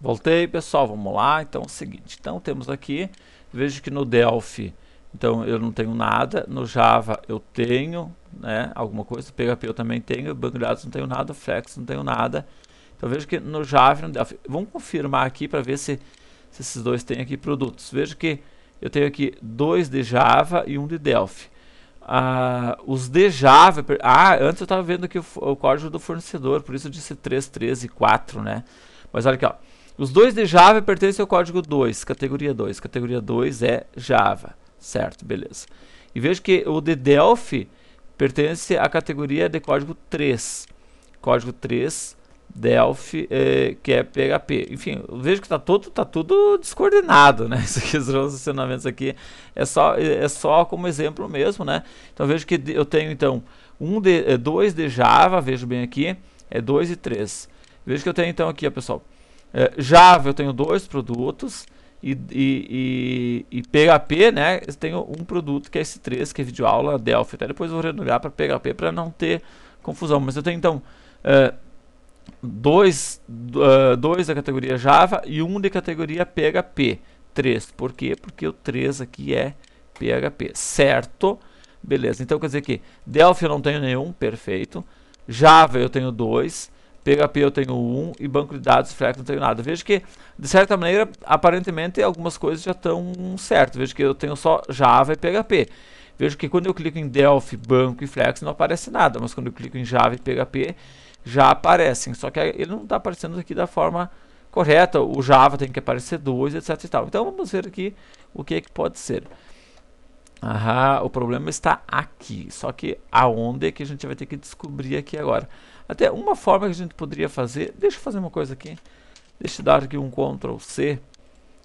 Voltei, pessoal, vamos lá. Então é o seguinte, então temos aqui, vejo que no Delphi, então eu não tenho nada, no Java eu tenho, né, alguma coisa, PHP eu também tenho, banco de dados não tenho nada, Flex não tenho nada. Então vejo que no Java, no Delphi, vamos confirmar aqui para ver se, se esses dois têm aqui produtos. Vejo que eu tenho aqui dois de Java e um de Delphi. Ah, os de Java, ah, antes eu estava vendo aqui o, o, código do fornecedor, por isso eu disse 3, 13 e 4, né? Mas olha aqui, ó. Os dois de Java pertencem ao código 2, categoria 2. Categoria 2 é Java, certo? Beleza. E vejo que o de Delphi pertence à categoria de código 3. Código 3, Delphi, eh, que é PHP. Enfim, vejo que está tudo, tá tudo descoordenado, né? Isso aqui, esses relacionamentos aqui é só, é só como exemplo mesmo, né? Então vejo que eu tenho, então, um de, eh, de Java, vejo bem aqui, é 2 e 3. Vejo que eu tenho, então, aqui, ó, pessoal, é, Java eu tenho dois produtos e, e, e, e, PHP, né? Eu tenho um produto que é esse 3, que é aula Delphi. Até depois vou renomear para PHP para não ter confusão. Mas eu tenho então é, dois, uh, dois da categoria Java e um de categoria PHP. 3. Por quê? Porque o 3 aqui é PHP, certo? Beleza, então quer dizer que Delphi eu não tenho nenhum, perfeito. Java eu tenho dois. PHP eu tenho 1 e banco de dados Flex não tenho nada. Veja que, de certa maneira, aparentemente algumas coisas já estão certas. Veja que eu tenho só Java e PHP. Vejo que quando eu clico em Delphi, banco e Flex não aparece nada, mas quando eu clico em Java e PHP já aparecem. Só que ele não está aparecendo aqui da forma correta. O Java tem que aparecer 2, etc. E tal. Então vamos ver aqui o que, é que pode ser. Aham, o problema está aqui. Só que aonde é que a gente vai ter que descobrir aqui agora. Até uma forma que a gente poderia fazer, deixa eu fazer uma coisa aqui, deixa eu dar aqui um Ctrl C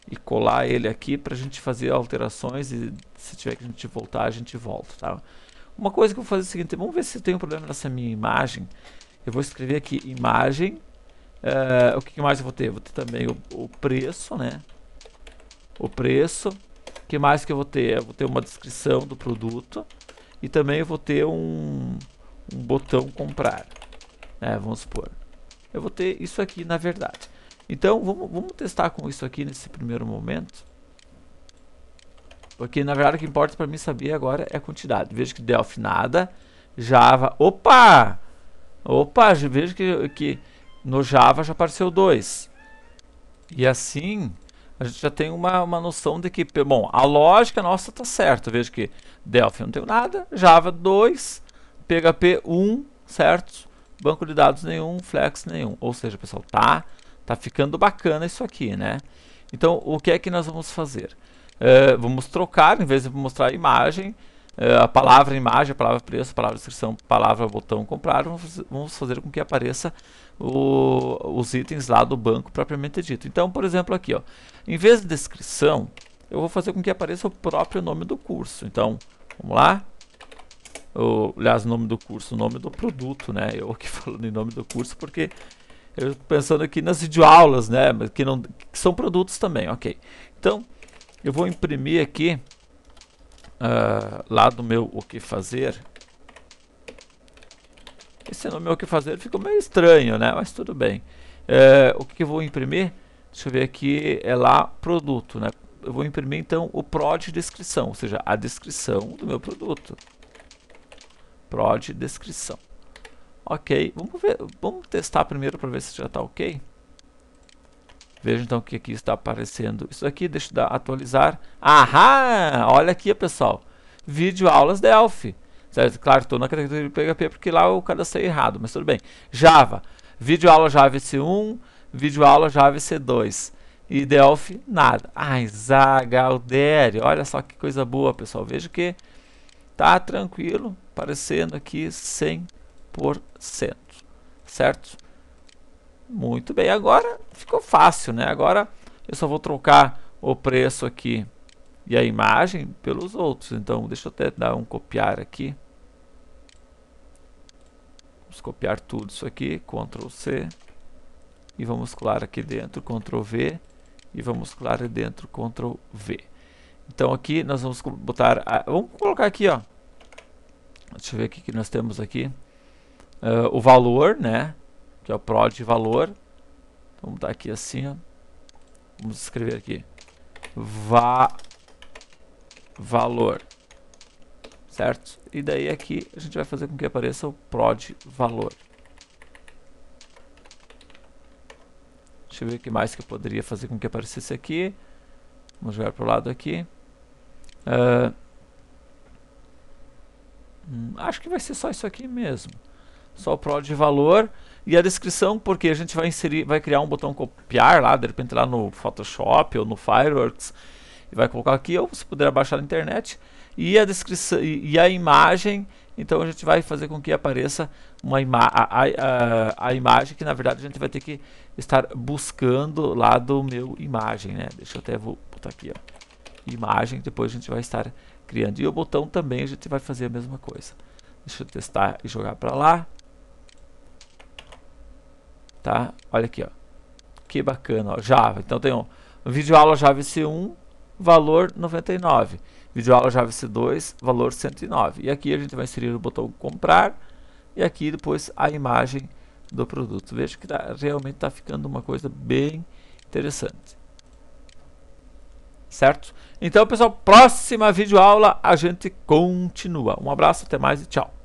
e colar ele aqui para a gente fazer alterações e se tiver que a gente voltar, a gente volta, tá? Uma coisa que eu vou fazer é o seguinte, vamos ver se tem um problema nessa minha imagem. Eu vou escrever aqui imagem, uh, o que mais eu vou ter? Vou ter também o, o preço, né? O preço, o que mais que eu vou ter? Eu vou ter uma descrição do produto e também eu vou ter um, um botão comprar né, vamos supor. Eu vou ter isso aqui na verdade. Então vamos, vamos testar com isso aqui nesse primeiro momento. Porque na verdade o que importa para mim saber agora é a quantidade. Vejo que Delphi nada, Java, opa! Opa, vejo que, que no Java já apareceu 2. E assim, a gente já tem uma, uma noção de que, bom, a lógica nossa está certa. Vejo que Delphi não tem nada, Java 2, PHP 1, um, certo? banco de dados nenhum, flex nenhum. Ou seja, pessoal, tá, tá ficando bacana isso aqui, né? Então, o que é que nós vamos fazer? Uh, vamos trocar, em vez de mostrar a imagem, uh, a palavra imagem, a palavra preço, a palavra descrição, a palavra botão comprar, vamos, fazer com que apareça o, os itens lá do banco propriamente dito. Então, por exemplo, aqui, ó, em vez de descrição, eu vou fazer com que apareça o próprio nome do curso. Então, vamos lá, o, aliás, o nome do curso, o nome do produto, né? Eu aqui falando em nome do curso, porque eu pensando aqui nas videoaulas, né? Que, não, que são produtos também, ok. Então, eu vou imprimir aqui, uh, lá do meu o que fazer. Esse nome o que fazer ficou meio estranho, né? Mas tudo bem. Uh, o que, eu vou imprimir? Deixa eu ver aqui, é lá produto, né? Eu vou imprimir então o prod descrição, ou seja, a descrição do meu produto prod descrição. Ok, vamos, ver, vamos testar primeiro para ver se já está ok. Veja então o que aqui está aparecendo. Isso aqui, deixa eu dar, atualizar. Ahá! Olha aqui, pessoal. Vídeo aulas Delphi. Certo? Claro, estou na categoria de PHP porque lá eu cadastrei errado, mas tudo bem. Java. Vídeo aula Java C1, vídeo aula Java C2. E Delphi, nada. Ai, Zagalderi. Olha só que coisa boa, pessoal. Veja que tá tranquilo aparecendo aqui 100%, certo? Muito bem, agora ficou fácil, né? Agora eu só vou trocar o preço aqui e a imagem pelos outros. Então, deixa eu até dar um copiar aqui. Vamos copiar tudo isso aqui, Ctrl C. E vamos colar aqui dentro, Ctrl V. E vamos colar dentro, Ctrl V. Então, aqui nós vamos botar... A, vamos colocar aqui, ó. Deixa eu ver o que nós temos aqui. Uh, o valor, né? Que é o prod valor. Então, vamos dar aqui assim, ó. Vamos escrever aqui. Va valor. Certo? E daí aqui a gente vai fazer com que apareça o prod valor. Deixa eu ver o que mais que eu poderia fazer com que aparecesse aqui. Vamos jogar para o lado aqui. Uh, Hum, acho que vai ser só isso aqui mesmo. Só o prod de valor e a descrição, porque a gente vai inserir, vai criar um botão copiar lá, de repente lá no Photoshop ou no Fireworks e vai colocar aqui ou se puder baixar na internet e a descrição e, a imagem. Então a gente vai fazer com que apareça uma ima a, a, a, imagem que na verdade a gente vai ter que estar buscando lá do meu imagem, né? Deixa eu até vou botar aqui, ó imagem, depois a gente vai estar criando. E o botão também a gente vai fazer a mesma coisa. Deixa eu testar e jogar para lá. Tá? Olha aqui, ó. Que bacana, ó. Java. Então tem um vídeo aula Java C1, valor 99. Vídeo aula Java C2, valor 109. E aqui a gente vai inserir o botão comprar e aqui depois a imagem do produto. Veja que tá, realmente está ficando uma coisa bem interessante certo? Então, pessoal, próxima videoaula a gente continua. Um abraço, até mais e tchau.